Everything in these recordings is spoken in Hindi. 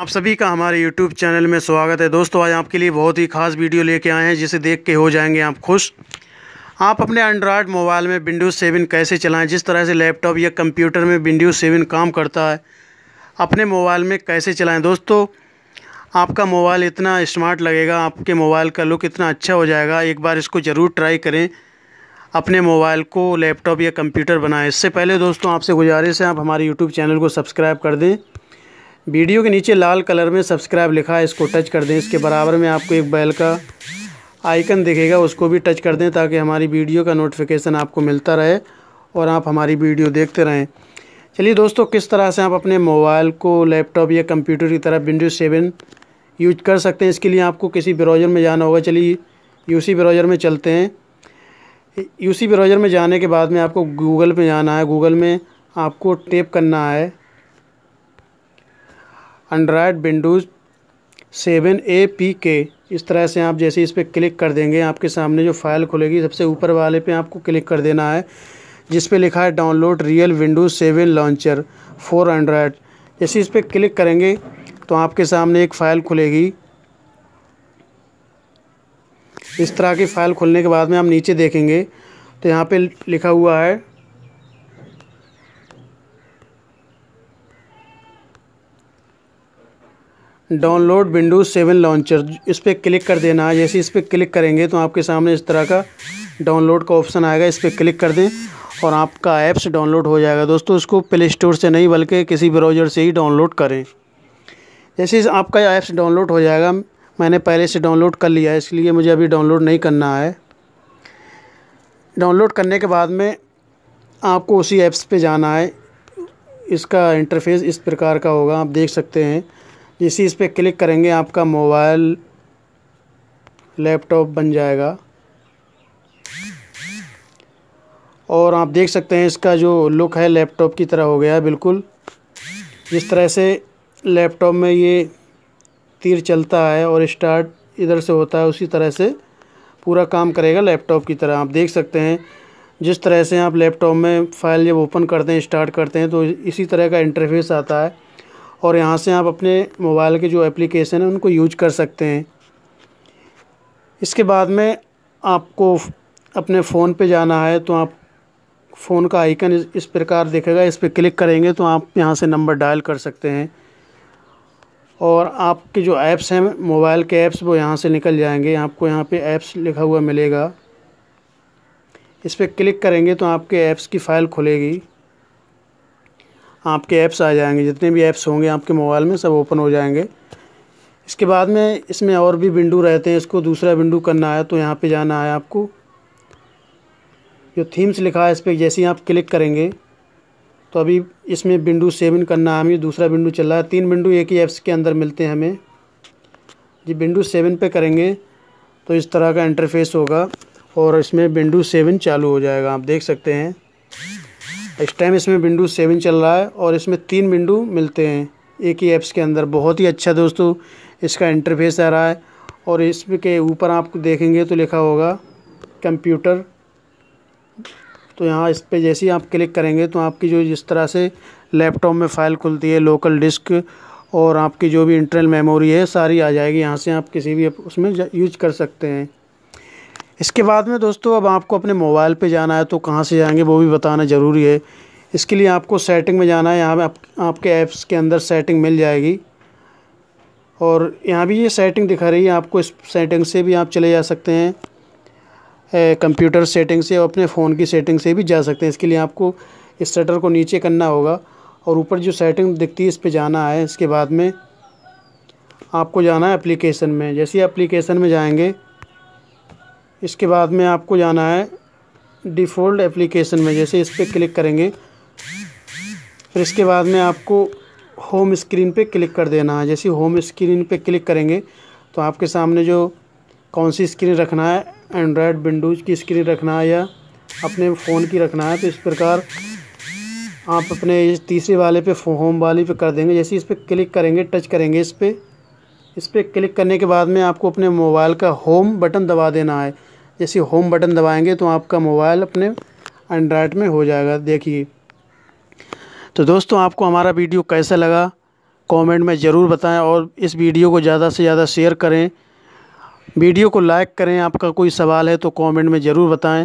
आप सभी का हमारे YouTube चैनल में स्वागत है दोस्तों आज आपके लिए बहुत ही खास वीडियो लेके आए हैं जिसे देख के हो जाएंगे आप खुश आप अपने एंड्रॉयड मोबाइल में विंडोज़ सेवन कैसे चलाएं जिस तरह से लैपटॉप या कंप्यूटर में विंडोज़ सेवन काम करता है अपने मोबाइल में कैसे चलाएं दोस्तों आपका मोबाइल इतना स्मार्ट लगेगा आपके मोबाइल का लुक इतना अच्छा हो जाएगा एक बार इसको ज़रूर ट्राई करें अपने मोबाइल को लैपटॉप या कंप्यूटर बनाएं इससे पहले दोस्तों आपसे गुजारिश है आप हमारे यूट्यूब चैनल को सब्सक्राइब कर दें वीडियो के नीचे लाल कलर में सब्सक्राइब लिखा है इसको टच कर दें इसके बराबर में आपको एक बैल का आइकन दिखेगा उसको भी टच कर दें ताकि हमारी वीडियो का नोटिफिकेशन आपको मिलता रहे और आप हमारी वीडियो देखते रहें चलिए दोस्तों किस तरह से आप अपने मोबाइल को लैपटॉप या कंप्यूटर की तरह विंडोज सेवन यूज कर सकते हैं इसके लिए आपको किसी ब्राउज़र में जाना होगा चलिए यूसी ब्राउज़र में चलते हैं यूसी ब्राउज़र में जाने के बाद में आपको गूगल पे जाना है गूगल में आपको टेप करना है Android Windows seven A P K इस तरह से आप जैसे इस पर क्लिक कर देंगे आपके सामने जो फाइल खुलेगी सबसे ऊपर वाले पे आपको क्लिक कर देना है जिस पे लिखा है download real Windows seven launcher for Android जैसे इस पर क्लिक करेंगे तो आपके सामने एक फ़ाइल खुलेगी इस तरह की फ़ाइल खुलने के बाद में आप नीचे देखेंगे तो यहाँ पे लिखा हुआ है डाउनलोड विंडोज़ सेवन लॉन्चर इस पर क्लिक कर देना जैसे इस पर क्लिक करेंगे तो आपके सामने इस तरह का डाउनलोड का ऑप्शन आएगा इस पर क्लिक कर दें और आपका ऐप्स डाउनलोड हो जाएगा दोस्तों इसको प्ले स्टोर से नहीं बल्कि किसी ब्राउज़र से ही डाउनलोड करें जैसे आपका ऐप्स डाउनलोड हो जाएगा मैंने पहले से डाउनलोड कर लिया है इसलिए मुझे अभी डाउनलोड नहीं करना है डाउनलोड करने के बाद में आपको उसी ऐप्स पे जाना है इसका इंटरफेस इस प्रकार का होगा आप देख सकते हैं जैसे इस पर क्लिक करेंगे आपका मोबाइल लैपटॉप बन जाएगा और आप देख सकते हैं इसका जो लुक है लैपटॉप की तरह हो गया बिल्कुल जिस तरह से लैपटॉप में ये तीर चलता है और स्टार्ट इधर से होता है उसी तरह से पूरा काम करेगा लैपटॉप की तरह आप देख सकते हैं जिस तरह से आप लैपटॉप में फ़ाइल जब ओपन करते हैं स्टार्ट करते हैं तो इसी तरह का इंटरफेस आता है और यहाँ से आप अपने मोबाइल के जो एप्लीकेशन है उनको यूज कर सकते हैं इसके बाद में आपको अपने फ़ोन पे जाना है तो आप फ़ोन का आइकन इस प्रकार दिखेगा इस पर क्लिक करेंगे तो आप यहाँ से नंबर डायल कर सकते हैं और आपके जो ऐप्स हैं मोबाइल के ऐप्स वो यहाँ से निकल जाएंगे आपको यहाँ पे ऐप्स लिखा हुआ मिलेगा इस पर क्लिक करेंगे तो आपके ऐप्स की फ़ाइल खुलेगी आपके ऐप्स आ जाएंगे जितने भी ऐप्स होंगे आपके मोबाइल में सब ओपन हो जाएंगे इसके बाद में इसमें और भी विंडो रहते हैं इसको दूसरा विंडो करना है तो यहाँ पे जाना है आपको जो थीम्स लिखा है इस पर जैसे ही आप क्लिक करेंगे तो अभी इसमें विंडो सेवन करना है हमें दूसरा विंडो चल रहा है तीन विंडो एक ही ऐप्स के अंदर मिलते हैं हमें जी विंडो सेवन पर करेंगे तो इस तरह का इंटरफेस होगा और इसमें विंडो सेवन चालू हो जाएगा आप देख सकते हैं इस टाइम इसमें विंडो सेवन चल रहा है और इसमें तीन विंडो मिलते हैं एक ही ऐप्स के अंदर बहुत ही अच्छा दोस्तों इसका इंटरफेस आ रहा है और इसके ऊपर आप देखेंगे तो लिखा होगा कंप्यूटर तो यहाँ इस पर जैसे ही आप क्लिक करेंगे तो आपकी जो जिस तरह से लैपटॉप में फ़ाइल खुलती है लोकल डिस्क और आपकी जो भी इंटरनल मेमोरी है सारी आ जाएगी यहाँ से आप किसी भी उसमें यूज कर सकते हैं इसके बाद में दोस्तों अब आपको अपने मोबाइल पे जाना है तो कहाँ से जाएंगे वो भी बताना ज़रूरी है इसके लिए आपको सेटिंग में जाना है यहाँ आप, आपके ऐप्स के अंदर सेटिंग मिल जाएगी और यहाँ भी ये सेटिंग दिखा रही है आपको इस सेटिंग से भी आप चले जा सकते हैं कंप्यूटर सेटिंग से और अपने फ़ोन की सेटिंग से भी जा सकते हैं इसके लिए आपको इस सेटर को नीचे करना होगा और ऊपर जो सेटिंग दिखती है इस पर जाना है इसके बाद में आपको जाना है एप्लीकेशन में जैसे ही एप्लीकेशन में जाएंगे इसके बाद में आपको जाना है डिफ़ॉल्ट एप्लीकेशन में जैसे इस पर क्लिक करेंगे फिर इसके बाद में आपको होम स्क्रीन पे क्लिक कर देना है जैसे होम स्क्रीन पे क्लिक करेंगे तो आपके सामने जो कौन सी स्क्रीन रखना है एंड्रॉयड विंडोज़ की स्क्रीन रखना है या अपने फ़ोन की रखना है तो इस प्रकार आप अपने इस तीसरे वाले पे होम वाले पे कर देंगे जैसे इस पर क्लिक करेंगे टच करेंगे इस पर इस पर क्लिक करने के बाद में आपको अपने मोबाइल का होम बटन दबा देना है जैसे होम बटन दबाएंगे तो आपका मोबाइल अपने एंड्राइड में हो जाएगा देखिए तो दोस्तों आपको हमारा वीडियो कैसा लगा कमेंट में ज़रूर बताएं और इस वीडियो को ज़्यादा से ज़्यादा शेयर करें वीडियो को लाइक करें आपका कोई सवाल है तो कमेंट में ज़रूर बताएं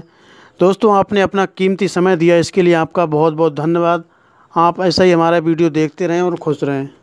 दोस्तों आपने अपना कीमती समय दिया इसके लिए आपका बहुत बहुत धन्यवाद आप ऐसा ही हमारा वीडियो देखते रहें और खुश रहें